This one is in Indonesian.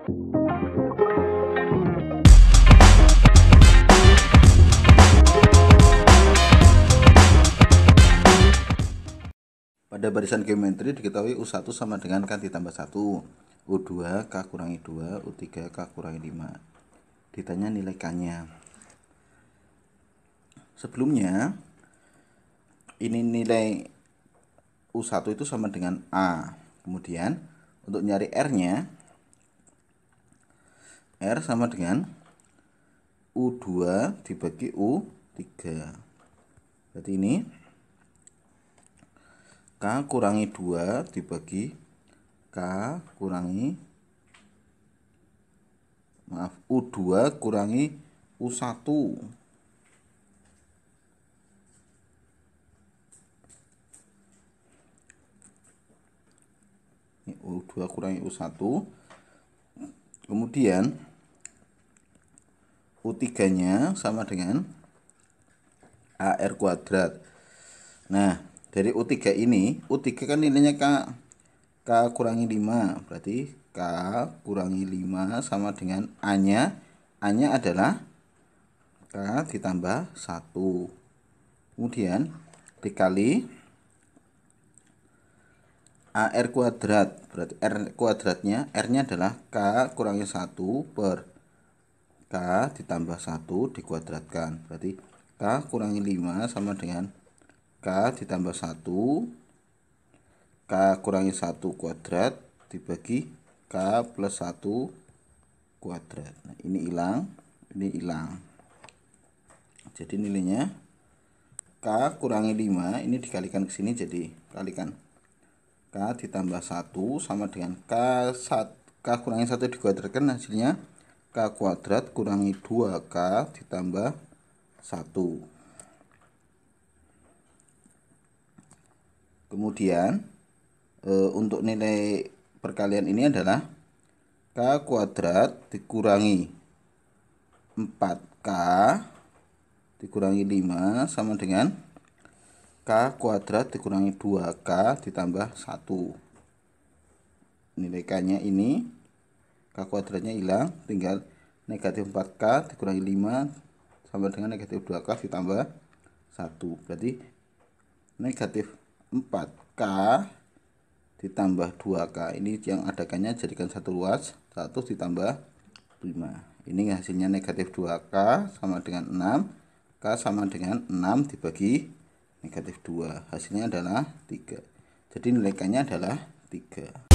Pada barisan geometri diketahui U1 sama dengan K ditambah 1, U2 K kurangi 2, U3 K kurangi 5. Ditanya nilai K-nya. Sebelumnya, ini nilai U1 itu sama dengan A. Kemudian, untuk nyari R-nya, R sama dengan U2 dibagi U3 berarti ini K kurangi 2 dibagi K kurangi maaf U2 kurangi U1 U2 kurangi U1 kemudian U3-nya sama dengan AR kuadrat. Nah, dari U3 ini, U3 kan nilainya K, K kurangi 5. Berarti K kurangi 5 sama dengan A-nya. A-nya adalah K ditambah 1. Kemudian dikali AR kuadrat. Berarti R kuadratnya, R-nya adalah K kurangi 1 per K ditambah 1 dikuadratkan. Berarti K kurangi 5 sama dengan K ditambah 1. K kurangi 1 kuadrat dibagi K plus 1 kuadrat. Nah, ini hilang, ini hilang. Jadi nilainya K kurangi 5 ini dikalikan ke sini jadi kalikan K ditambah 1 sama dengan K, 1, K kurangi 1 dikuadratkan hasilnya K kuadrat kurangi 2K ditambah 1 kemudian e, untuk nilai perkalian ini adalah K kuadrat dikurangi 4K dikurangi 5 sama dengan K kuadrat dikurangi 2K ditambah 1 nilai K nya ini K kuadratnya hilang tinggal negatif 4K dikurangi 5 sama dengan negatif 2K ditambah 1 berarti negatif 4K ditambah 2K ini yang adakannya jadikan satu ruas 1 ditambah 5 ini hasilnya negatif 2K sama dengan 6 K sama dengan 6 dibagi negatif 2 hasilnya adalah 3 jadi nilai K nya adalah 3